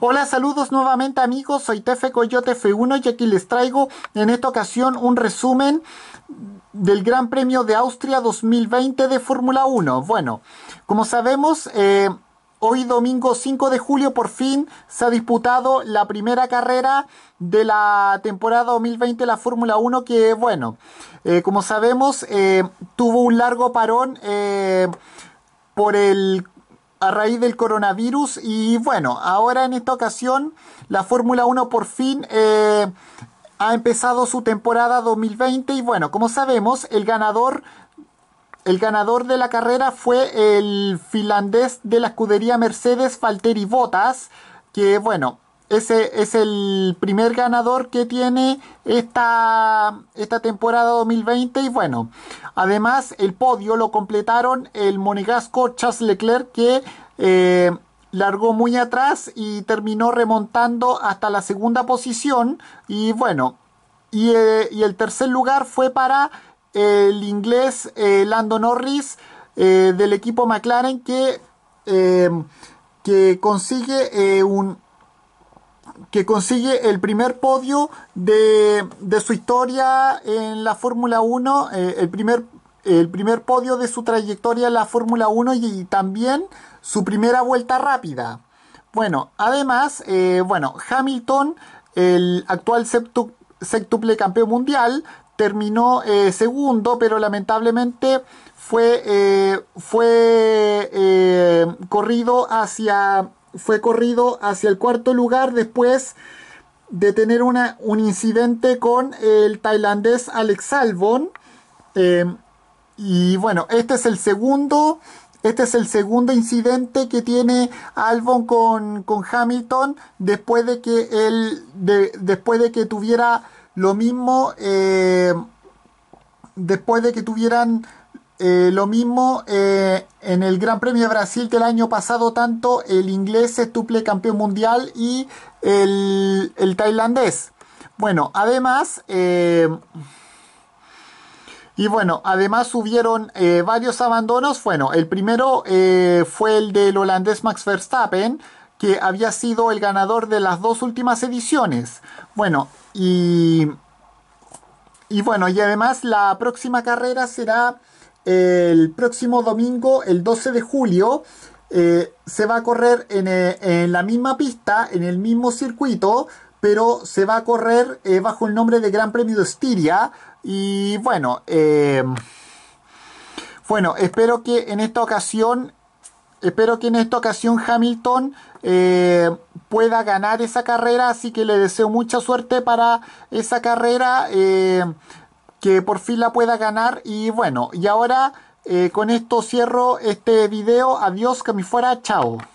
Hola, saludos nuevamente amigos, soy Tefe Coyote F1 y aquí les traigo en esta ocasión un resumen del Gran Premio de Austria 2020 de Fórmula 1. Bueno, como sabemos, eh, hoy domingo 5 de julio por fin se ha disputado la primera carrera de la temporada 2020 de la Fórmula 1 que bueno, eh, como sabemos eh, tuvo un largo parón por el a raíz del coronavirus y bueno, ahora en esta ocasión la Fórmula 1 por fin eh, ha empezado su temporada 2020 y bueno, como sabemos, el ganador... El ganador de la carrera fue el finlandés de la escudería Mercedes, Falteri Botas que bueno, ese es el primer ganador que tiene esta, esta temporada 2020 y bueno, además el podio lo completaron el monegasco Charles Leclerc que eh, largó muy atrás y terminó remontando hasta la segunda posición y bueno, y, eh, el tercer lugar fue para el inglés eh, Lando Norris del equipo McLaren que, que consigue un que consigue el primer podio de, su historia en la Fórmula 1, eh, el, primer, el primer podio de su trayectoria en la Fórmula 1 y, también su primera vuelta rápida. Bueno, además, eh, bueno, Hamilton, el actual septu, campeón mundial, terminó eh, segundo, pero lamentablemente fue, fue corrido hacia fue corrido hacia el cuarto lugar después de tener una, un incidente con el tailandés Alex Albon. Em, y bueno, este es el segundo. Este es el segundo incidente que tiene Albon con, Hamilton después de que él. después de que tuviera lo mismo. Eh, después de que tuvieran eh, lo mismo eh, en el Gran Premio de Brasil del año pasado, tanto el inglés es campeón mundial y el, tailandés. Bueno, además, eh, y bueno, además hubieron varios abandonos. Bueno, el primero fue el del holandés Max Verstappen, que había sido el ganador de las dos últimas ediciones. Bueno, y, y bueno, y además la próxima carrera será el próximo domingo, el 12 de julio, eh, se va a correr eh, en, la misma pista, en el mismo circuito, pero se va a correr eh, bajo el nombre de Gran Premio de Estiria. Y bueno, em, bueno, espero que en esta ocasión, espero que en esta ocasión Hamilton pueda ganar esa carrera, así que le deseo mucha suerte para esa carrera que por fin la pueda ganar. Y bueno, y ahora eh, con esto cierro este video. Adiós, que fuera, chao.